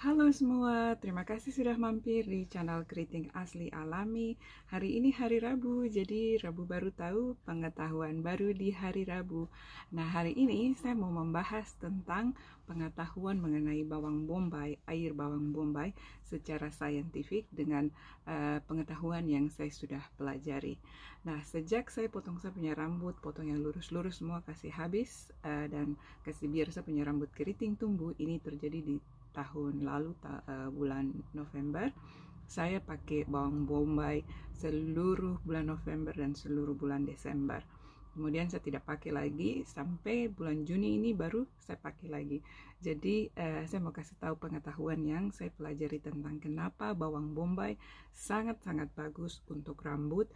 Halo semua, terima kasih sudah mampir di channel Keriting Asli Alami. Hari ini hari Rabu, jadi Rabu baru tahu, pengetahuan baru di hari Rabu. Nah, hari ini saya mau membahas tentang pengetahuan mengenai bawang bombay, air bawang bombay secara saintifik dengan uh, pengetahuan yang saya sudah pelajari. Nah, sejak saya potong saya punya rambut, potong yang lurus-lurus semua kasih habis uh, dan kasih biar saya punya rambut keriting tumbuh, ini terjadi di tahun lalu ta, uh, bulan November saya pakai bawang bombay seluruh bulan November dan seluruh bulan Desember kemudian saya tidak pakai lagi sampai bulan Juni ini baru saya pakai lagi jadi uh, saya mau kasih tahu pengetahuan yang saya pelajari tentang kenapa bawang bombay sangat-sangat bagus untuk rambut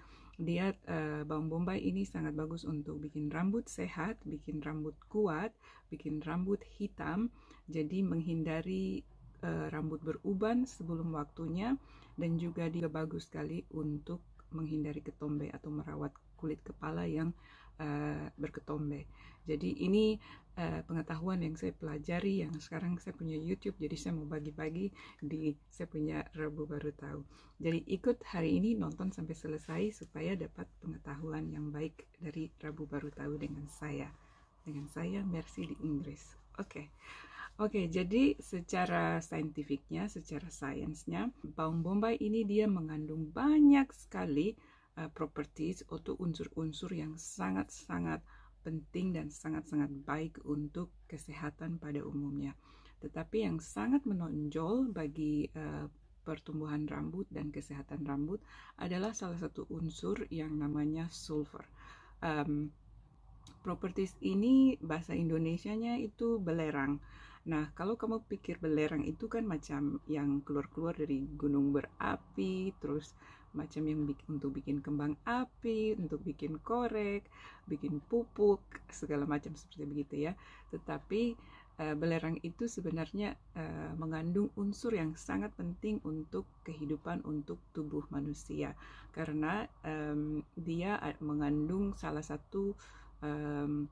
lihat uh, bawang bombay ini sangat bagus untuk bikin rambut sehat, bikin rambut kuat, bikin rambut hitam. Jadi menghindari uh, rambut beruban sebelum waktunya dan juga juga bagus sekali untuk menghindari ketombe atau merawat kulit kepala yang uh, berketombe. Jadi ini Eh, pengetahuan yang saya pelajari yang sekarang saya punya YouTube jadi saya mau bagi-bagi di saya punya Rabu baru tahu jadi ikut hari ini nonton sampai selesai supaya dapat pengetahuan yang baik dari Rabu baru tahu dengan saya dengan saya Mercy di Inggris oke okay. Oke, okay, jadi secara saintifiknya, secara sainsnya, bawang bombay ini dia mengandung banyak sekali uh, properties atau unsur-unsur yang sangat-sangat penting dan sangat-sangat baik untuk kesehatan pada umumnya. Tetapi yang sangat menonjol bagi uh, pertumbuhan rambut dan kesehatan rambut adalah salah satu unsur yang namanya sulfur. Um, properties ini bahasa Indonesianya itu belerang. Nah, kalau kamu pikir belerang itu kan macam yang keluar-keluar dari gunung berapi, terus macam yang bikin, untuk bikin kembang api, untuk bikin korek, bikin pupuk, segala macam seperti begitu ya. Tetapi uh, belerang itu sebenarnya uh, mengandung unsur yang sangat penting untuk kehidupan untuk tubuh manusia karena um, dia mengandung salah satu um,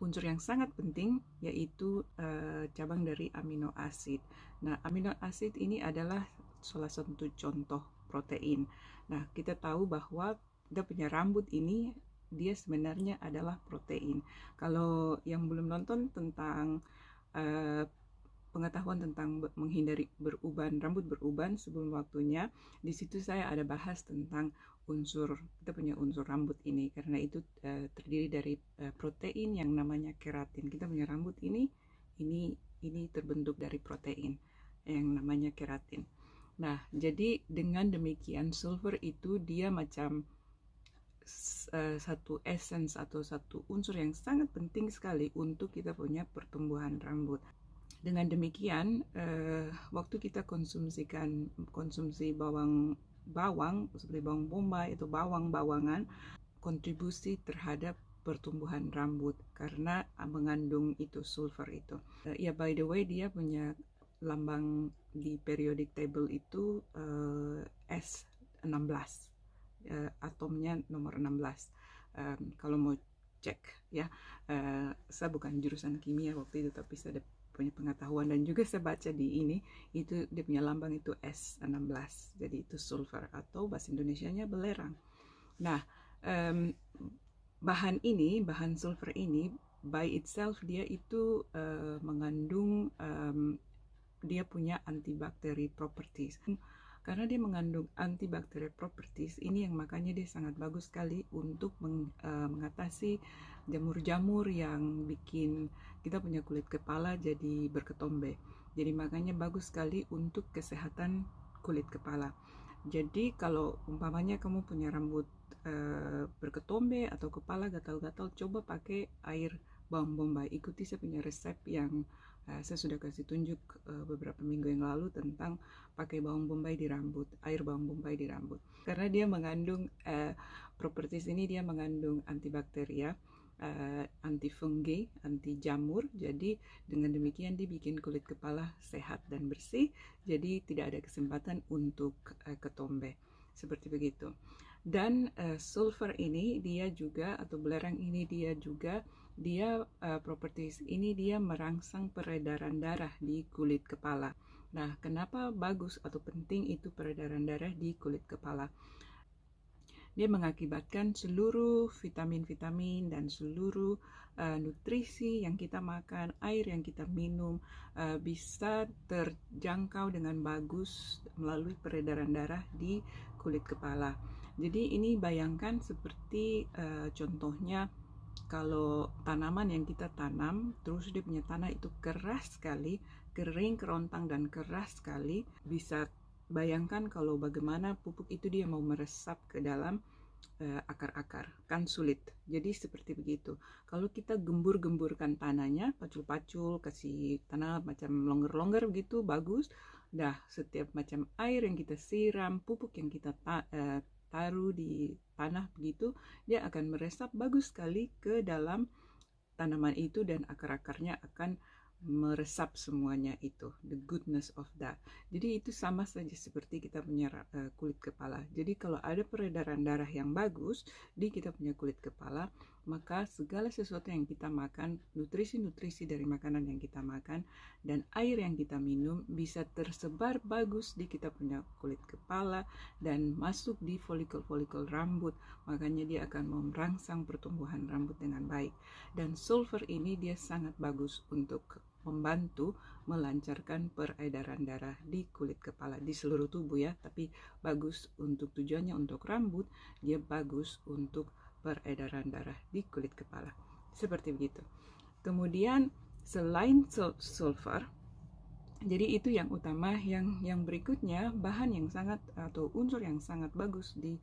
unsur yang sangat penting yaitu uh, cabang dari amino asid. Nah, amino asid ini adalah salah satu contoh protein. Nah, kita tahu bahwa kita punya rambut ini dia sebenarnya adalah protein. Kalau yang belum nonton tentang uh, pengetahuan tentang menghindari beruban rambut beruban sebelum waktunya di situ saya ada bahas tentang unsur kita punya unsur rambut ini karena itu uh, terdiri dari uh, protein yang namanya keratin kita punya rambut ini ini ini terbentuk dari protein yang namanya keratin Nah, jadi dengan demikian sulfur itu dia macam eh, satu essence atau satu unsur yang sangat penting sekali untuk kita punya pertumbuhan rambut. Dengan demikian, uh, waktu kita konsumsikan konsumsi bawang bawang seperti bawang bombay atau bawang-bawangan kontribusi terhadap pertumbuhan rambut karena mengandung itu sulfur itu. Uh, ya by the way dia punya lambang di periodic table itu uh, S16 uh, atomnya nomor 16 um, kalau mau cek ya uh, saya bukan jurusan kimia waktu itu tapi saya punya pengetahuan dan juga saya baca di ini itu dia punya lambang itu S16 jadi itu sulfur atau bahasa indonesia nya belerang nah um, bahan ini bahan sulfur ini by itself dia itu uh, mengandung um, dia punya antibakteri properties karena dia mengandung antibakteri properties ini yang makanya dia sangat bagus sekali untuk meng, uh, mengatasi jamur-jamur yang bikin kita punya kulit kepala jadi berketombe jadi makanya bagus sekali untuk kesehatan kulit kepala jadi kalau umpamanya kamu punya rambut uh, berketombe atau kepala gatal-gatal coba pakai air bawang bombay. Ikuti saya punya resep yang uh, saya sudah kasih tunjuk uh, beberapa minggu yang lalu tentang pakai bawang bombay di rambut, air bawang bombay di rambut. Karena dia mengandung uh, eh, properties ini dia mengandung antibakteria, uh, anti fungi, anti jamur. Jadi dengan demikian dibikin kulit kepala sehat dan bersih. Jadi tidak ada kesempatan untuk uh, ketombe. Seperti begitu dan uh, eh, sulfur ini dia juga atau belerang ini dia juga dia uh, properties ini dia merangsang peredaran darah di kulit kepala. Nah, kenapa bagus atau penting itu peredaran darah di kulit kepala? Dia mengakibatkan seluruh vitamin-vitamin dan seluruh uh, nutrisi yang kita makan, air yang kita minum uh, bisa terjangkau dengan bagus melalui peredaran darah di kulit kepala. Jadi ini bayangkan seperti uh, contohnya kalau tanaman yang kita tanam terus dia punya tanah itu keras sekali, kering, kerontang dan keras sekali, bisa bayangkan kalau bagaimana pupuk itu dia mau meresap ke dalam Eh, akar-akar kan sulit jadi seperti begitu kalau kita gembur-gemburkan tanahnya pacul-pacul kasih tanah macam longgar-longgar begitu bagus dah setiap macam air yang kita siram pupuk yang kita ta eh, taruh di tanah begitu dia akan meresap bagus sekali ke dalam tanaman itu dan akar-akarnya akan meresap semuanya itu the goodness of that jadi itu sama saja seperti kita punya uh, kulit kepala jadi kalau ada peredaran darah yang bagus di kita punya kulit kepala maka segala sesuatu yang kita makan nutrisi-nutrisi dari makanan yang kita makan dan air yang kita minum bisa tersebar bagus di kita punya kulit kepala dan masuk di folikel-folikel rambut makanya dia akan merangsang pertumbuhan rambut dengan baik dan sulfur ini dia sangat bagus untuk membantu melancarkan peredaran darah di kulit kepala di seluruh tubuh ya tapi bagus untuk tujuannya untuk rambut dia bagus untuk peredaran darah di kulit kepala seperti begitu kemudian selain sulfur jadi itu yang utama yang yang berikutnya bahan yang sangat atau unsur yang sangat bagus di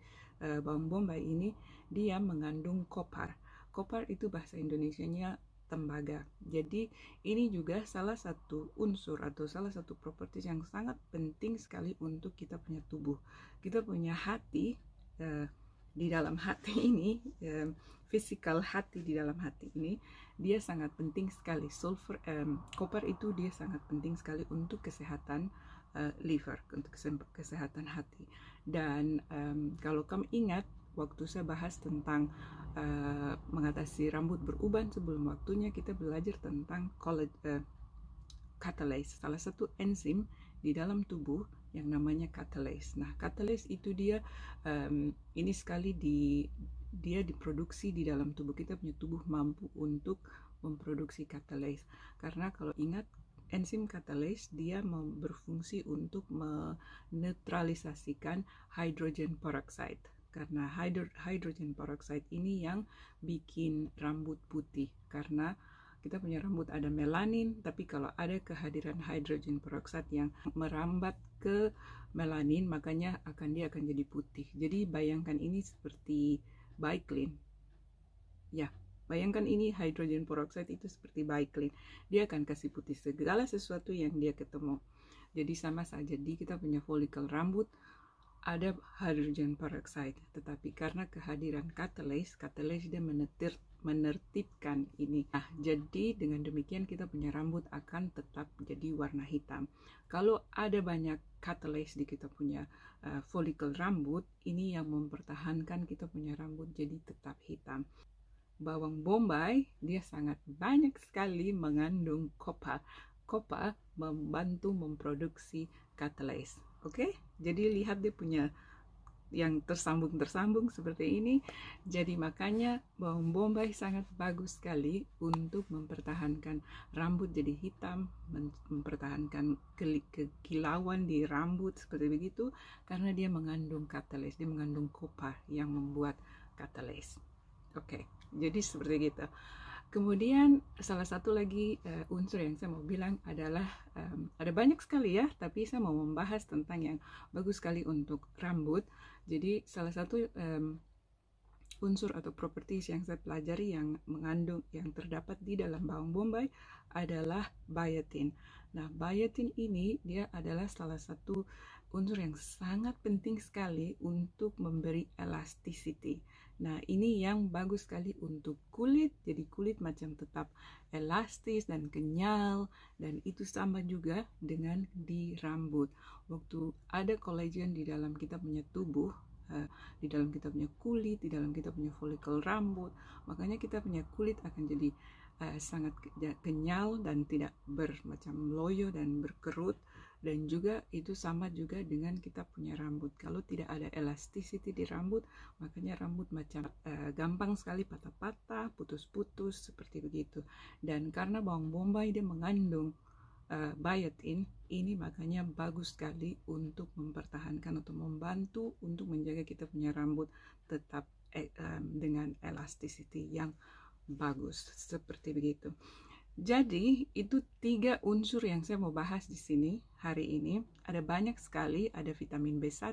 uh, bawang bombay ini dia mengandung kopar kopar itu bahasa Indonesianya tembaga. Jadi ini juga salah satu unsur atau salah satu properti yang sangat penting sekali untuk kita punya tubuh. Kita punya hati eh, di dalam hati ini, eh, physical hati di dalam hati ini, dia sangat penting sekali. Sulfur, eh, koper itu dia sangat penting sekali untuk kesehatan eh, liver, untuk kesehatan hati. Dan um, kalau kamu ingat waktu saya bahas tentang uh, mengatasi rambut beruban sebelum waktunya kita belajar tentang eh, catalase, salah satu enzim di dalam tubuh yang namanya catalase. Nah, catalase itu dia um, ini sekali di dia diproduksi di dalam tubuh kita punya tubuh mampu untuk memproduksi catalase. Karena kalau ingat enzim catalase dia berfungsi untuk menetralisasikan hydrogen peroxide karena hydro hydrogen peroxide ini yang bikin rambut putih karena kita punya rambut ada melanin, tapi kalau ada kehadiran hydrogen peroxide yang merambat ke melanin, makanya akan dia akan jadi putih. Jadi bayangkan ini seperti baiklin. Ya, bayangkan ini hydrogen peroxide itu seperti baiklin. Dia akan kasih putih segala sesuatu yang dia ketemu. Jadi sama saja di kita punya folikel rambut ada hydrogen peroxide, tetapi karena kehadiran catalase, catalase dia menetir, menertibkan ini. Nah, jadi dengan demikian kita punya rambut akan tetap jadi warna hitam. Kalau ada banyak catalase di kita punya uh, eh, folikel rambut, ini yang mempertahankan kita punya rambut jadi tetap hitam. Bawang bombay, dia sangat banyak sekali mengandung kopa. Kopa membantu memproduksi catalase. Oke, jadi lihat dia punya yang tersambung-tersambung seperti ini. Jadi makanya bawang bombay sangat bagus sekali untuk mempertahankan rambut jadi hitam, mempertahankan kekilauan di rambut seperti begitu karena dia mengandung katalis, dia mengandung kopa yang membuat katalis. Oke, jadi seperti itu. Kemudian salah satu lagi uh, unsur yang saya mau bilang adalah um, ada banyak sekali ya, tapi saya mau membahas tentang yang bagus sekali untuk rambut. Jadi salah satu um, unsur atau properties yang saya pelajari yang mengandung yang terdapat di dalam bawang bombay adalah biotin. Nah, biotin ini dia adalah salah satu unsur yang sangat penting sekali untuk memberi elasticity. Nah, ini yang bagus sekali untuk kulit. Jadi kulit macam tetap elastis dan kenyal dan itu sama juga dengan di rambut. Waktu ada kolagen di dalam kita punya tubuh, eh, di dalam kita punya kulit, di dalam kita punya folikel rambut, makanya kita punya kulit akan jadi eh, sangat kenyal dan tidak bermacam loyo dan berkerut dan juga itu sama juga dengan kita punya rambut kalau tidak ada elasticity di rambut makanya rambut macam e, gampang sekali patah-patah putus-putus seperti begitu dan karena bawang bombay dia mengandung e, biotin ini makanya bagus sekali untuk mempertahankan atau membantu untuk menjaga kita punya rambut tetap e, e, dengan elasticity yang bagus seperti begitu jadi, itu tiga unsur yang saya mau bahas di sini hari ini. Ada banyak sekali, ada vitamin B1,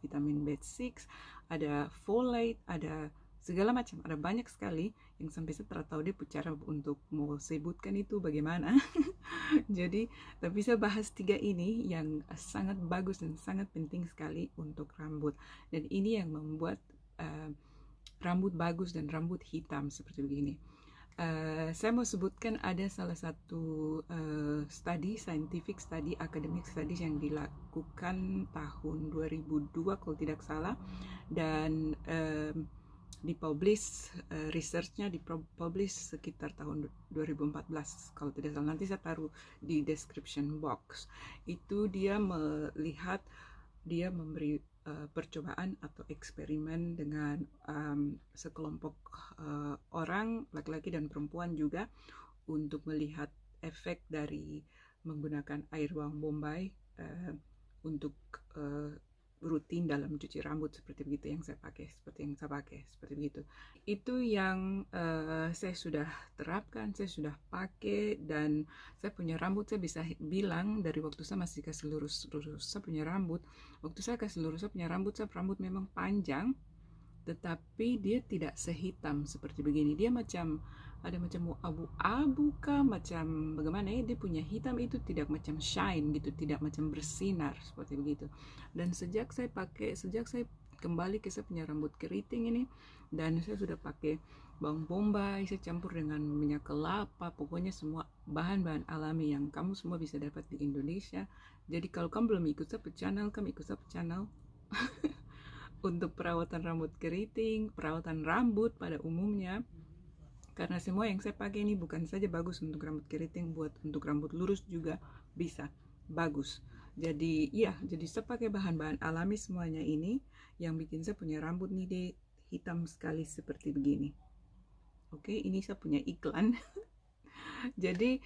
vitamin B6, ada folate, ada segala macam. Ada banyak sekali yang sampai saya tidak tahu dia cara untuk mau sebutkan itu bagaimana. Jadi, tapi saya bahas tiga ini yang sangat bagus dan sangat penting sekali untuk rambut. Dan ini yang membuat uh, rambut bagus dan rambut hitam seperti begini. Uh, saya mau sebutkan ada salah satu uh, study, scientific study, academic studies yang dilakukan tahun 2002 kalau tidak salah dan uh, dipublish uh, researchnya dipublish sekitar tahun 2014 kalau tidak salah nanti saya taruh di description box itu dia melihat dia memberi Eh, percobaan atau eksperimen dengan um, sekelompok uh, orang, laki-laki dan perempuan juga, untuk melihat efek dari menggunakan air bawang bombay uh, untuk uh, rutin dalam cuci rambut seperti begitu yang saya pakai seperti yang saya pakai seperti begitu itu yang uh, saya sudah terapkan saya sudah pakai dan saya punya rambut saya bisa bilang dari waktu saya masih ke seluruh seluruh saya punya rambut waktu saya ke seluruh saya punya rambut saya rambut memang panjang tetapi dia tidak sehitam seperti begini dia macam ada macam abu-abu kah macam bagaimana ya dia punya hitam itu tidak macam shine gitu tidak macam bersinar seperti begitu dan sejak saya pakai sejak saya kembali ke saya punya rambut keriting ini dan saya sudah pakai bawang bombay saya campur dengan minyak kelapa pokoknya semua bahan-bahan alami yang kamu semua bisa dapat di Indonesia jadi kalau kamu belum ikut saya channel kamu ikut saya channel untuk perawatan rambut keriting perawatan rambut pada umumnya karena semua yang saya pakai ini bukan saja bagus untuk rambut keriting, buat untuk rambut lurus juga bisa bagus. Jadi ya, jadi saya pakai bahan-bahan alami semuanya ini yang bikin saya punya rambut nih deh hitam sekali seperti begini. Oke, ini saya punya iklan. jadi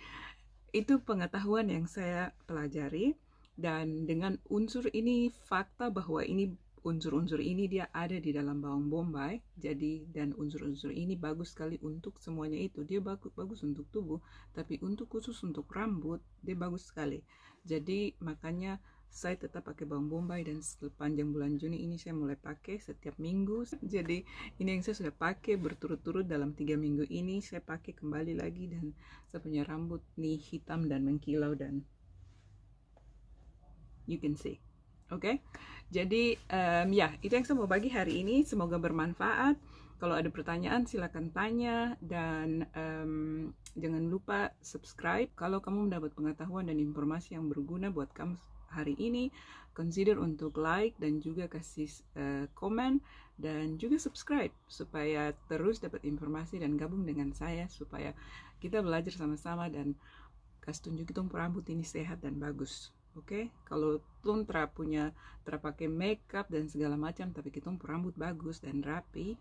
itu pengetahuan yang saya pelajari dan dengan unsur ini fakta bahwa ini unsur-unsur ini dia ada di dalam bawang bombay jadi dan unsur-unsur ini bagus sekali untuk semuanya itu dia bagus bagus untuk tubuh tapi untuk khusus untuk rambut dia bagus sekali jadi makanya saya tetap pakai bawang bombay dan sepanjang bulan Juni ini saya mulai pakai setiap minggu jadi ini yang saya sudah pakai berturut-turut dalam tiga minggu ini saya pakai kembali lagi dan saya punya rambut nih hitam dan mengkilau dan you can see Oke, okay? jadi um, ya itu yang saya mau bagi hari ini. Semoga bermanfaat. Kalau ada pertanyaan silakan tanya dan um, jangan lupa subscribe. Kalau kamu mendapat pengetahuan dan informasi yang berguna buat kamu hari ini, consider untuk like dan juga kasih uh, komen dan juga subscribe supaya terus dapat informasi dan gabung dengan saya supaya kita belajar sama-sama dan kasih tunjuk itu rambut ini sehat dan bagus. Oke, okay? kalau tun punya tra makeup dan segala macam, tapi kita rambut bagus dan rapi,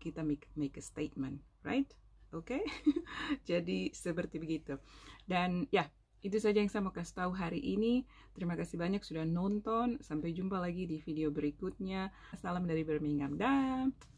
kita make make a statement, right? Oke, okay? jadi seperti begitu. Dan ya, itu saja yang saya mau kasih tahu hari ini. Terima kasih banyak sudah nonton. Sampai jumpa lagi di video berikutnya. Salam dari Birmingham. dan...